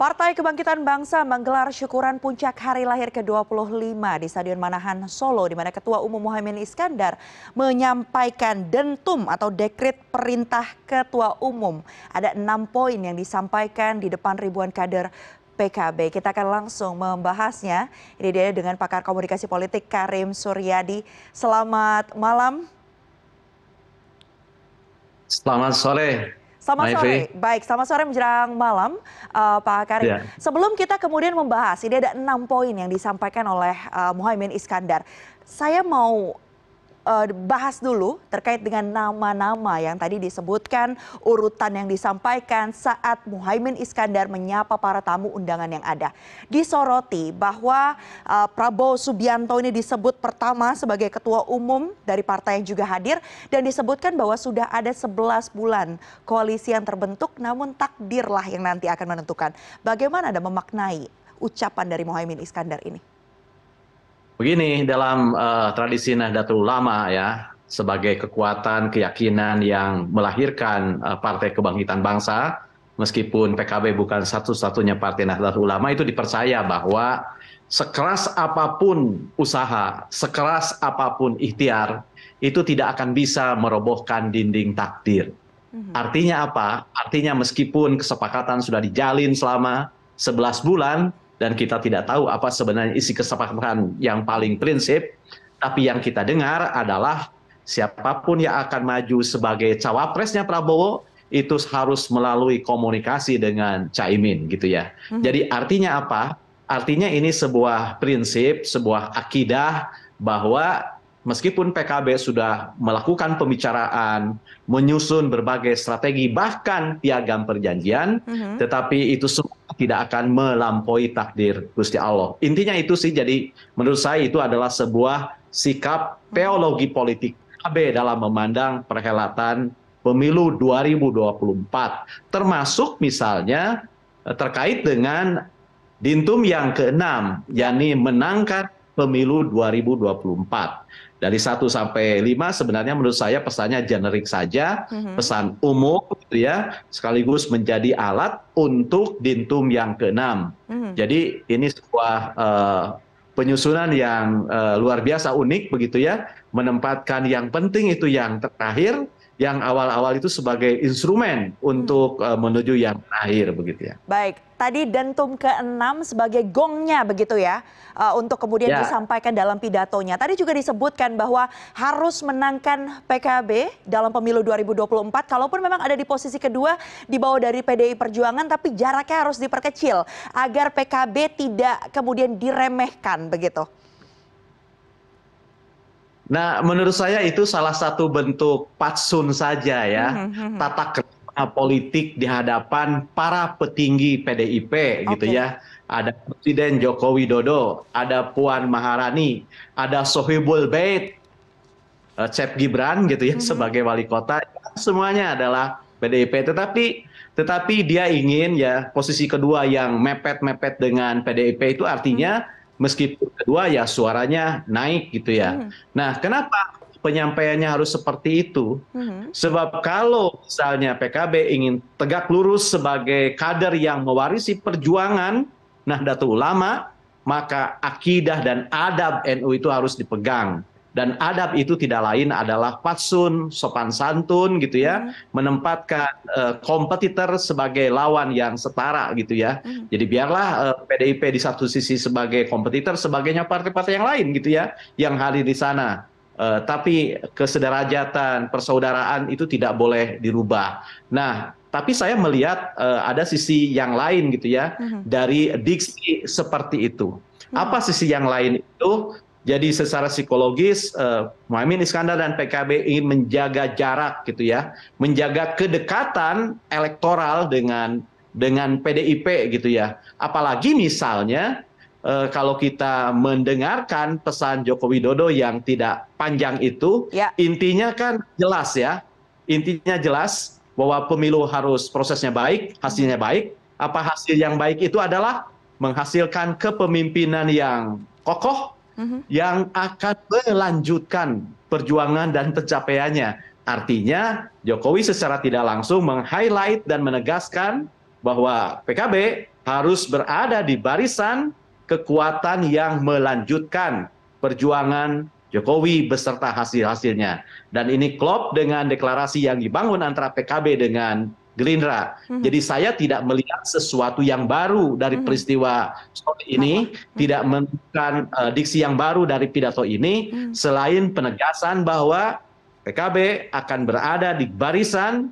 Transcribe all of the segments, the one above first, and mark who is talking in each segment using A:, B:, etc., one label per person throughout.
A: Partai Kebangkitan Bangsa menggelar syukuran puncak hari lahir ke-25 di Stadion Manahan Solo di mana Ketua Umum Muhammad Iskandar menyampaikan dentum atau dekrit perintah Ketua Umum. Ada enam poin yang disampaikan di depan ribuan kader PKB. Kita akan langsung membahasnya. Ini dia dengan pakar komunikasi politik Karim Suryadi. Selamat malam.
B: Selamat sore. Selamat sore.
A: Baik, selamat sore menjelang malam uh, Pak Karim. Ya. Sebelum kita kemudian membahas, ini ada enam poin yang disampaikan oleh uh, eh, Muhaimin Iskandar. Saya mau uh, bahas dulu terkait dengan nama-nama yang tadi disebutkan, urutan yang disampaikan saat Muhaimin Iskandar menyapa para tamu undangan yang ada. Disoroti bahwa uh, Prabowo Subianto ini disebut pertama sebagai ketua umum dari partai yang juga hadir dan disebutkan bahwa sudah ada 11 bulan koalisi yang terbentuk namun takdirlah yang nanti akan menentukan. Bagaimana Anda memaknai ucapan dari Muhaimin Iskandar ini?
B: Begini dalam uh, tradisi Nahdlatul Ulama ya sebagai kekuatan keyakinan yang melahirkan uh, Partai Kebangkitan Bangsa meskipun PKB bukan satu-satunya partai Nahdlatul Ulama itu dipercaya bahwa sekeras apapun usaha, sekeras apapun ikhtiar itu tidak akan bisa merobohkan dinding takdir. Mhm. Artinya apa? Artinya meskipun kesepakatan sudah dijalin selama 11 bulan, dan kita tidak tahu apa sebenarnya isi kesepakatan yang paling prinsip, tapi yang kita dengar adalah siapapun yang akan maju sebagai cawapresnya Prabowo itu harus melalui komunikasi dengan Caimin gitu ya. Hmm. Jadi artinya apa? Artinya ini sebuah prinsip, sebuah akidah bahwa meskipun PKB sudah melakukan pembicaraan, menyusun berbagai strategi, bahkan piagam perjanjian, mm-hmm. tetapi itu semua tidak akan melampaui takdir Gusti Allah. Intinya itu sih, jadi menurut saya itu adalah sebuah sikap mhm. teologi politik PKB dalam memandang perhelatan pemilu 2024, termasuk misalnya eh, terkait dengan Dintum yang keenam, yakni menangkan pemilu 2024 dari 1 sampai 5 sebenarnya menurut saya pesannya generik saja, mm-hmm. pesan umum gitu ya, sekaligus menjadi alat untuk dintum yang keenam. Mm-hmm. Jadi ini sebuah uh, penyusunan yang uh, luar biasa unik begitu ya, menempatkan yang penting itu yang terakhir, yang awal-awal itu sebagai instrumen untuk uh, menuju yang akhir begitu ya.
A: Baik, tadi dentum keenam sebagai gongnya begitu ya uh, untuk kemudian ya. disampaikan dalam pidatonya. Tadi juga disebutkan bahwa harus menangkan PKB dalam pemilu 2024 kalaupun memang ada di posisi kedua di bawah dari PDI Perjuangan tapi jaraknya harus diperkecil agar PKB tidak kemudian diremehkan begitu.
B: Nah, menurut saya itu salah satu bentuk patsun saja ya, mm-hmm. tata kerja politik di hadapan para petinggi PDIP okay. gitu ya. Ada Presiden Joko Widodo, ada Puan Maharani, ada Sohibul Bait, eh, Cep Gibran gitu ya mm-hmm. sebagai wali kota. Semuanya adalah PDIP, tetapi tetapi dia ingin ya posisi kedua yang mepet-mepet dengan PDIP itu artinya mm-hmm Meskipun kedua ya suaranya naik gitu ya. Hmm. Nah, kenapa penyampaiannya harus seperti itu? Hmm. Sebab kalau misalnya PKB ingin tegak lurus sebagai kader yang mewarisi perjuangan Nahdlatul Ulama, maka akidah dan adab NU itu harus dipegang dan adab itu tidak lain adalah pasun sopan santun gitu ya, hmm. menempatkan uh, kompetitor sebagai lawan yang setara gitu ya. Hmm. Jadi biarlah uh, eh, PDIP di satu sisi sebagai kompetitor, sebagainya partai-partai yang lain gitu ya, yang hadir di sana. Uh, tapi kesederajatan, persaudaraan itu tidak boleh dirubah. Nah, tapi saya melihat uh, ada sisi yang lain gitu ya hmm. dari diksi seperti itu. Hmm. Apa sisi yang lain itu? Jadi secara psikologis uh, eh, Muhammad Iskandar dan PKB ingin menjaga jarak gitu ya, menjaga kedekatan elektoral dengan dengan PDIP gitu ya. Apalagi misalnya uh, kalau kita mendengarkan pesan Joko Widodo yang tidak panjang itu, ya. intinya kan jelas ya. Intinya jelas bahwa pemilu harus prosesnya baik, hasilnya baik. Apa hasil yang baik itu adalah menghasilkan kepemimpinan yang kokoh Mm-hmm. yang akan melanjutkan perjuangan dan pencapaiannya. Artinya Jokowi secara tidak langsung meng-highlight dan menegaskan bahwa PKB harus berada di barisan kekuatan yang melanjutkan perjuangan Jokowi beserta hasil-hasilnya. Dan ini klop dengan deklarasi yang dibangun antara PKB dengan Gerindra. Mm-hmm. Jadi saya tidak melihat sesuatu yang baru dari mm-hmm. peristiwa ini, mm-hmm. tidak menemukan uh, eh, diksi yang baru dari pidato ini mm-hmm. selain penegasan bahwa PKB akan berada di barisan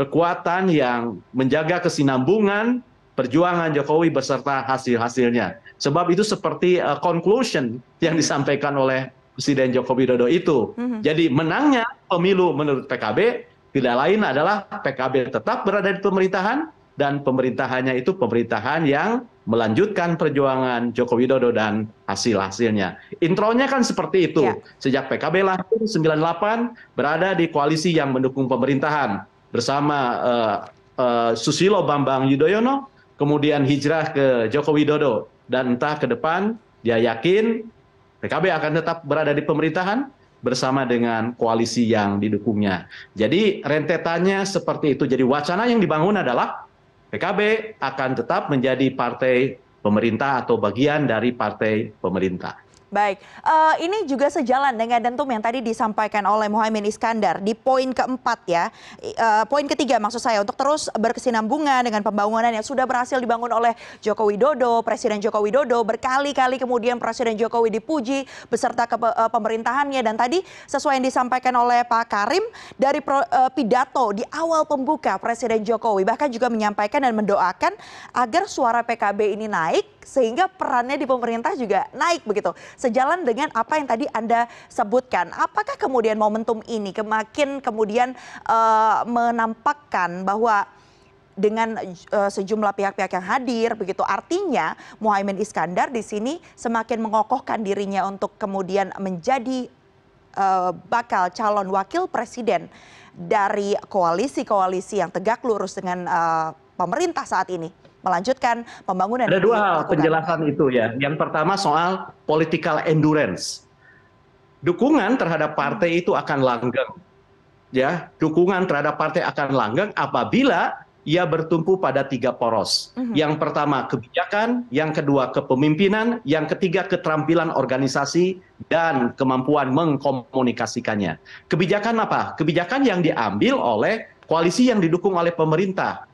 B: kekuatan yang menjaga kesinambungan perjuangan Jokowi beserta hasil-hasilnya. Sebab itu seperti uh, conclusion yang mhm. disampaikan oleh Presiden Joko Widodo itu. Mm-hmm. Jadi menangnya pemilu menurut PKB tidak lain adalah PKB tetap berada di pemerintahan dan pemerintahannya itu pemerintahan yang melanjutkan perjuangan Joko Widodo dan hasil-hasilnya. Intronya kan seperti itu. Ya. Sejak PKB lahir 98 berada di koalisi yang mendukung pemerintahan bersama uh, uh, Susilo Bambang Yudhoyono, kemudian hijrah ke Joko Widodo dan entah ke depan dia yakin PKB akan tetap berada di pemerintahan bersama dengan koalisi yang didukungnya. Jadi rentetannya seperti itu. Jadi wacana yang dibangun adalah PKB akan tetap menjadi partai pemerintah atau bagian dari partai pemerintah
A: baik eh, ini juga sejalan dengan dentum yang tadi disampaikan oleh mohaimin iskandar di poin keempat ya eh, poin ketiga maksud saya untuk terus berkesinambungan dengan pembangunan yang sudah berhasil dibangun oleh Joko Widodo Presiden Joko Widodo berkali-kali kemudian Presiden Jokowi dipuji beserta ke eh, pemerintahannya dan tadi sesuai yang disampaikan oleh Pak Karim dari pro, uh, pidato di awal pembuka Presiden Jokowi bahkan juga menyampaikan dan mendoakan agar suara PKB ini naik sehingga perannya di pemerintah juga naik begitu sejalan dengan apa yang tadi Anda sebutkan. Apakah kemudian momentum ini kemakin kemudian uh, menampakkan bahwa dengan uh, sejumlah pihak-pihak yang hadir begitu artinya Muhaimin Iskandar di sini semakin mengokohkan dirinya untuk kemudian menjadi uh, bakal calon wakil presiden dari koalisi-koalisi yang tegak lurus dengan uh, pemerintah saat ini melanjutkan pembangunan. Ada dua hal penjelasan
B: itu ya. Yang pertama soal political endurance. Dukungan terhadap partai itu akan langgeng. Ya, dukungan terhadap partai akan langgeng apabila ia bertumpu pada tiga poros. Mhm. Yang pertama kebijakan, yang kedua kepemimpinan, yang ketiga keterampilan organisasi dan kemampuan mengkomunikasikannya. Kebijakan apa? Kebijakan yang diambil oleh koalisi yang didukung oleh pemerintah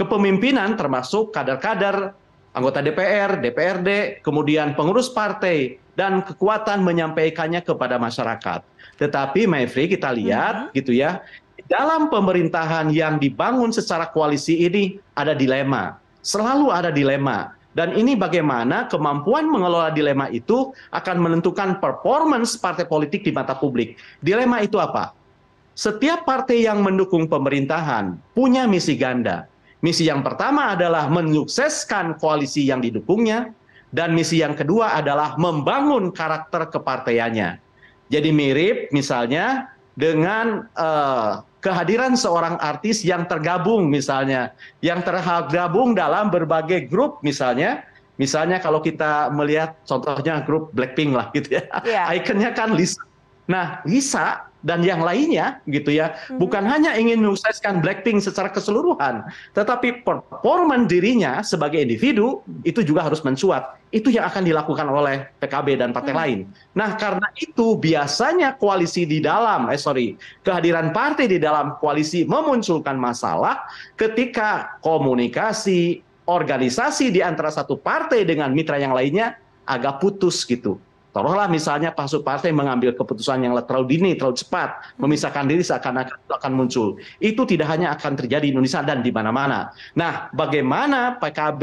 B: kepemimpinan termasuk kader-kader anggota DPR, DPRD, kemudian pengurus partai dan kekuatan menyampaikannya kepada masyarakat. Tetapi Maifri, kita lihat hmm. gitu ya, dalam pemerintahan yang dibangun secara koalisi ini ada dilema. Selalu ada dilema. Dan ini bagaimana kemampuan mengelola dilema itu akan menentukan performance partai politik di mata publik. Dilema itu apa? Setiap partai yang mendukung pemerintahan punya misi ganda. Misi yang pertama adalah menyukseskan koalisi yang didukungnya, dan misi yang kedua adalah membangun karakter kepartaiannya. Jadi mirip misalnya dengan uh, kehadiran seorang artis yang tergabung misalnya, yang tergabung dalam berbagai grup misalnya, misalnya kalau kita melihat contohnya grup Blackpink lah gitu ya, yeah. ikonnya kan Lisa Nah, Lisa dan yang lainnya gitu ya, mm-hmm. bukan hanya ingin menyukseskan Blackpink secara keseluruhan, tetapi performan dirinya sebagai individu itu juga harus mencuat. Itu yang akan dilakukan oleh PKB dan partai mm-hmm. lain. Nah, karena itu biasanya koalisi di dalam, eh sorry, kehadiran partai di dalam koalisi memunculkan masalah ketika komunikasi organisasi di antara satu partai dengan mitra yang lainnya agak putus gitu. Taruhlah misalnya Pak partai mengambil keputusan yang terlalu dini, terlalu cepat, memisahkan diri seakan-akan itu akan muncul. Itu tidak hanya akan terjadi di Indonesia dan di mana-mana. Nah, bagaimana PKB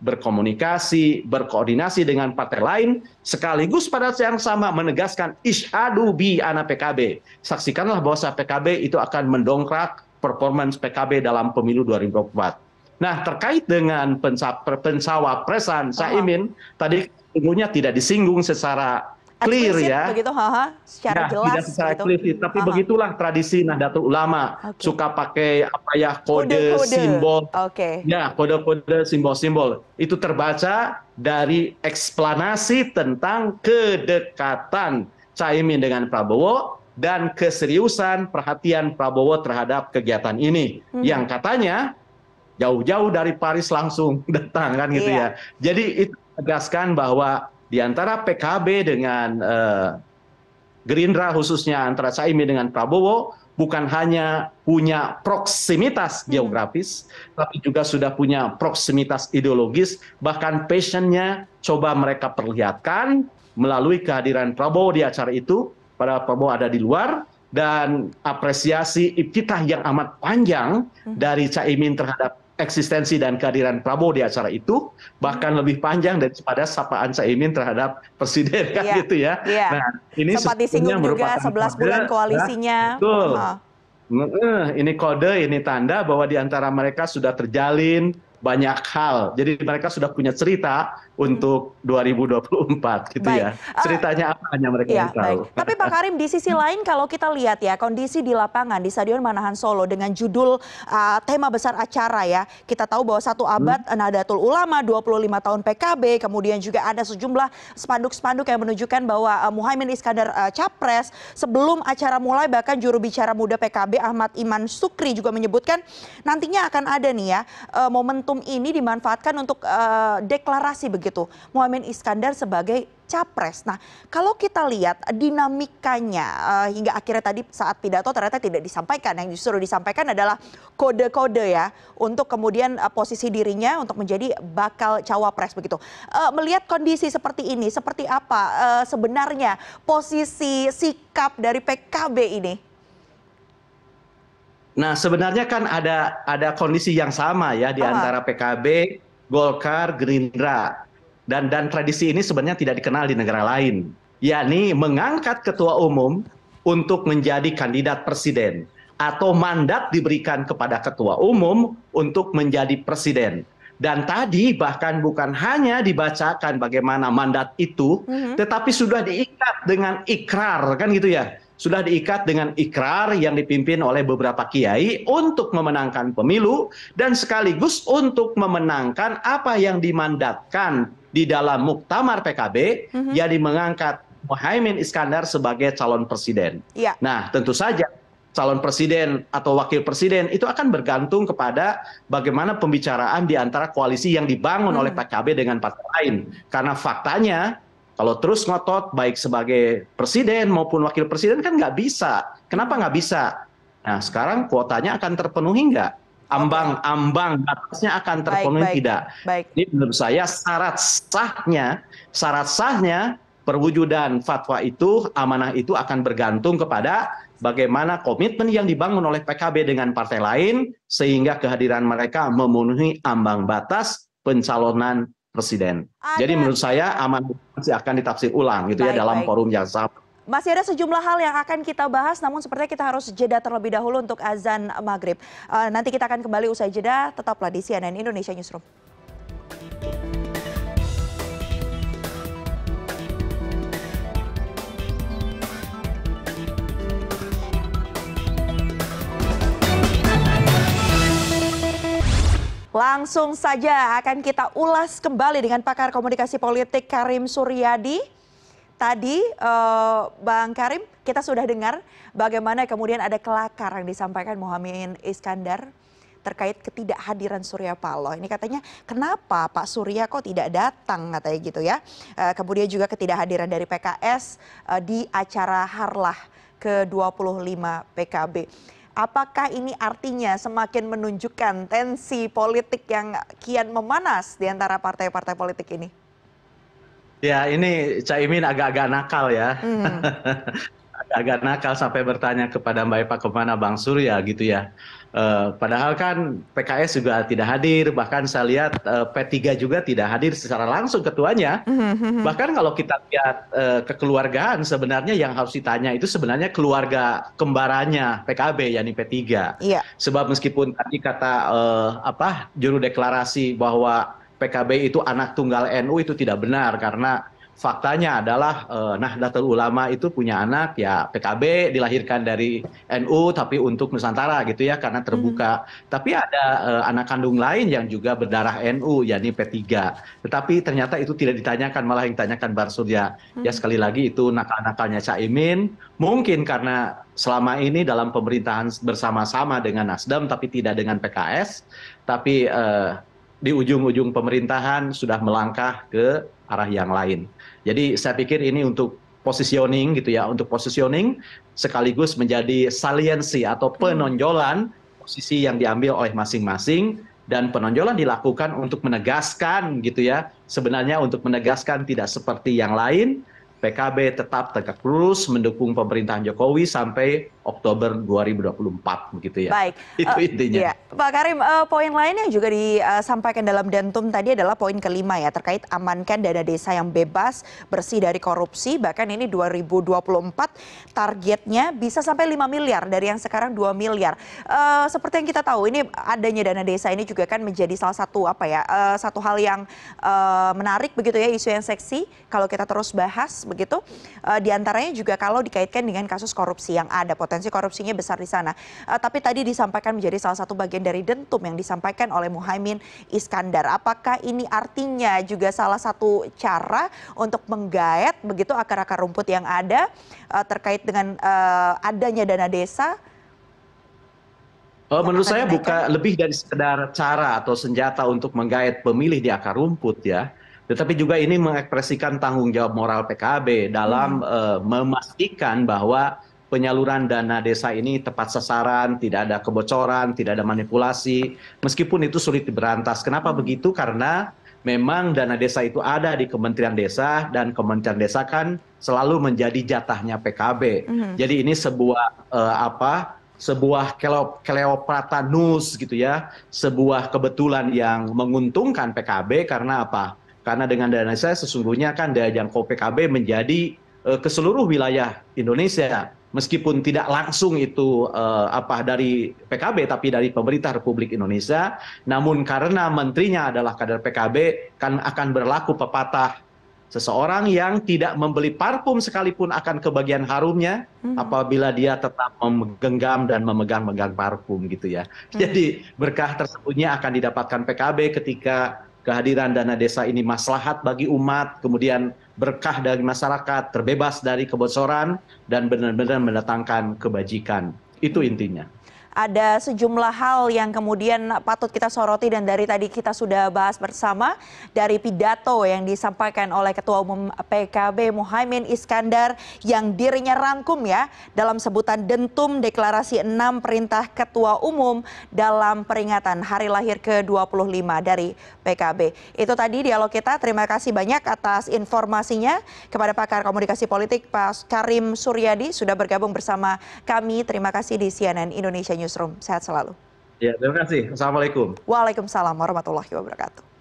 B: berkomunikasi, berkoordinasi dengan partai lain, sekaligus pada saat yang sama menegaskan ishadu bi ana PKB. Saksikanlah bahwa PKB itu akan mendongkrak performance PKB dalam pemilu 2024. Nah, terkait dengan pensawa presan Caimin, tadi sesungguhnya tidak disinggung secara clear ya.
A: Begitu, ha -ha, secara nah, jelas. Tidak secara gitu. clear, tapi ha -ha.
B: begitulah tradisi Nahdlatul Ulama. Okay. Suka pakai apa ya kode, kode, -kode. simbol. Oke. Okay. Ya, kode-kode simbol-simbol. Itu terbaca dari eksplanasi tentang kedekatan Caimin dengan Prabowo dan keseriusan perhatian Prabowo terhadap kegiatan ini hmm. yang katanya jauh-jauh dari Paris langsung datang kan gitu iya. ya. Jadi itu tegaskan bahwa di antara PKB dengan eh, Gerindra khususnya antara Caimin dengan Prabowo bukan hanya punya proksimitas hmm. geografis, hmm. tapi juga sudah punya proksimitas ideologis, bahkan passionnya coba mereka perlihatkan melalui kehadiran Prabowo di acara itu, pada Prabowo ada di luar, dan apresiasi iftitah yang amat panjang hmm. dari Caimin terhadap eksistensi dan kehadiran Prabowo di acara itu bahkan hmm. lebih panjang daripada sapaan Caimin terhadap presiden kan iya, gitu ya. Iya. Nah, ini sempat disinggung juga 11 bulan kode, ya. koalisinya. Nah, betul. Oh. Ini kode, ini tanda bahwa di antara mereka sudah terjalin banyak hal. Jadi mereka sudah punya cerita untuk 2024 gitu ya. Baik. ya. Ceritanya apa hanya mereka ya, yang tahu. Tapi
A: Pak Karim di sisi lain kalau kita lihat ya kondisi di lapangan di Stadion Manahan Solo dengan judul uh, tema besar acara ya. Kita tahu bahwa satu hmm. abad hmm. Nahdlatul Ulama 25 tahun PKB kemudian juga ada sejumlah spanduk-spanduk yang menunjukkan bahwa uh, eh, Muhaimin Iskandar uh, capres sebelum acara mulai bahkan juru bicara muda PKB Ahmad Iman Sukri juga menyebutkan nantinya akan ada nih ya uh, momentum ini dimanfaatkan untuk uh, deklarasi begitu Muhammad Iskandar sebagai capres. Nah, kalau kita lihat dinamikanya uh, hingga akhirnya tadi saat pidato ternyata tidak disampaikan. Yang justru disampaikan adalah kode-kode ya untuk kemudian uh, posisi dirinya untuk menjadi bakal cawapres begitu. Uh, melihat kondisi seperti ini, seperti apa uh, sebenarnya posisi sikap dari PKB ini?
B: Nah, sebenarnya kan ada ada kondisi yang sama ya di antara PKB, Golkar, Gerindra dan dan tradisi ini sebenarnya tidak dikenal di negara lain, yakni mengangkat ketua umum untuk menjadi kandidat presiden atau mandat diberikan kepada ketua umum untuk menjadi presiden. Dan tadi bahkan bukan hanya dibacakan bagaimana mandat itu, mm -hmm. tetapi sudah diikat dengan ikrar kan gitu ya sudah diikat dengan ikrar yang dipimpin oleh beberapa kiai untuk memenangkan pemilu dan sekaligus untuk memenangkan apa yang dimandatkan di dalam muktamar PKB mm -hmm. yang mengangkat Mohaimin Iskandar sebagai calon presiden. Ya. Nah, tentu saja calon presiden atau wakil presiden itu akan bergantung kepada bagaimana pembicaraan di antara koalisi yang dibangun hmm. oleh PKB dengan partai lain. Karena faktanya kalau terus ngotot baik sebagai presiden maupun wakil presiden kan nggak bisa. Kenapa nggak bisa? Nah sekarang kuotanya akan terpenuhi nggak? Ambang okay. ambang batasnya akan terpenuhi baik, tidak? Baik, baik. Ini menurut saya syarat sahnya syarat sahnya perwujudan fatwa itu amanah itu akan bergantung kepada bagaimana komitmen yang dibangun oleh PKB dengan partai lain sehingga kehadiran mereka memenuhi ambang batas pencalonan presiden. Ada. Jadi menurut saya aman masih akan ditafsir ulang gitu baik, ya dalam baik. forum yang sama.
A: Masih ada sejumlah hal yang akan kita bahas, namun sepertinya kita harus jeda terlebih dahulu untuk azan maghrib. Uh, nanti kita akan kembali usai jeda, tetaplah di CNN Indonesia Newsroom. Langsung saja akan kita ulas kembali dengan pakar komunikasi politik Karim Suryadi. Tadi uh, Bang Karim kita sudah dengar bagaimana kemudian ada kelakar yang disampaikan Muhammad Iskandar terkait ketidakhadiran Surya Paloh. Ini katanya kenapa Pak Surya kok tidak datang katanya gitu ya. Uh, kemudian juga ketidakhadiran dari PKS uh, eh, di acara Harlah ke-25 PKB apakah ini artinya semakin menunjukkan tensi politik yang kian memanas di antara partai-partai politik ini?
B: Ya, ini Caimin agak-agak nakal ya. Hmm. agak nakal sampai bertanya kepada Mbak Eva kemana Bang Surya gitu ya. Eh, padahal kan PKS juga tidak hadir, bahkan saya lihat uh, eh, P3 juga tidak hadir secara langsung ketuanya.
A: mm Bahkan
B: kalau kita lihat uh, kekeluargaan sebenarnya yang harus ditanya itu sebenarnya keluarga kembarannya PKB yakni P3. Yeah. Sebab meskipun tadi kata uh, apa juru deklarasi bahwa PKB itu anak tunggal NU itu tidak benar karena faktanya adalah eh, Nahdlatul Ulama itu punya anak ya PKB dilahirkan dari NU tapi untuk Nusantara gitu ya karena terbuka. Hmm. Tapi ada eh, anak kandung lain yang juga berdarah NU yakni P3. Tetapi ternyata itu tidak ditanyakan malah yang ditanyakan Bar Surya. Ya, hmm. Ya sekali lagi itu nakal-nakalnya Caimin mungkin karena selama ini dalam pemerintahan bersama-sama dengan Nasdem tapi tidak dengan PKS tapi eh, di ujung-ujung pemerintahan sudah melangkah ke arah yang lain. Jadi saya pikir ini untuk positioning gitu ya, untuk positioning sekaligus menjadi saliensi atau hmm. penonjolan posisi yang diambil oleh masing-masing dan penonjolan dilakukan untuk menegaskan gitu ya, sebenarnya untuk menegaskan tidak seperti yang lain, PKB tetap tegak lurus mendukung pemerintahan Jokowi sampai Oktober 2024 begitu ya. Baik. Itu uh, intinya. Iya.
A: Pak Karim, uh, poin lain yang juga disampaikan dalam Dentum tadi adalah poin kelima ya terkait amankan dana desa yang bebas, bersih dari korupsi. Bahkan ini 2024 targetnya bisa sampai 5 miliar dari yang sekarang 2 miliar. Uh, seperti yang kita tahu ini adanya dana desa ini juga kan menjadi salah satu apa ya, uh, satu hal yang uh, menarik begitu ya, isu yang seksi kalau kita terus bahas begitu. Uh, di antaranya juga kalau dikaitkan dengan kasus korupsi yang ada potensi potensi korupsinya besar di sana. Uh, tapi tadi disampaikan menjadi salah satu bagian dari dentum yang disampaikan oleh Muhaimin Iskandar. Apakah ini artinya juga salah satu cara untuk menggaet begitu akar-akar rumput yang ada uh, terkait dengan uh, adanya dana desa?
B: Oh, menurut saya bukan lebih dari sekedar cara atau senjata untuk menggait pemilih di akar rumput ya. Tetapi juga ini mengekspresikan tanggung jawab moral PKB dalam hmm. uh, memastikan bahwa penyaluran dana desa ini tepat sasaran, tidak ada kebocoran, tidak ada manipulasi, meskipun itu sulit diberantas. Kenapa hmm. begitu? Karena memang dana desa itu ada di Kementerian Desa dan Kementerian Desa kan selalu menjadi jatahnya PKB. Mm -hmm. Jadi ini sebuah uh, apa? sebuah Kleopatanus gitu ya, sebuah kebetulan yang menguntungkan PKB karena apa? Karena dengan dana desa sesungguhnya kan daya jangkau PKB menjadi uh, ke seluruh wilayah Indonesia meskipun tidak langsung itu eh, apa dari PKB tapi dari pemerintah Republik Indonesia namun karena menterinya adalah kader PKB kan akan berlaku pepatah seseorang yang tidak membeli parfum sekalipun akan kebagian harumnya hmm. apabila dia tetap menggenggam dan memegang-megang parfum gitu ya. Hmm. Jadi berkah tersebutnya akan didapatkan PKB ketika kehadiran dana desa ini maslahat bagi umat, kemudian berkah dari masyarakat, terbebas dari kebocoran, dan benar-benar mendatangkan kebajikan. Itu intinya
A: ada sejumlah hal yang kemudian patut kita soroti dan dari tadi kita sudah bahas bersama dari pidato yang disampaikan oleh Ketua Umum PKB Muhaimin Iskandar yang dirinya rangkum ya dalam sebutan Dentum Deklarasi 6 Perintah Ketua Umum dalam peringatan hari lahir ke-25 dari PKB. Itu tadi dialog kita. Terima kasih banyak atas informasinya kepada pakar komunikasi politik Pak Karim Suryadi sudah bergabung bersama kami. Terima kasih di CNN Indonesia News newsroom. Sehat selalu.
B: Ya, terima kasih. Assalamualaikum.
A: Waalaikumsalam warahmatullahi wabarakatuh.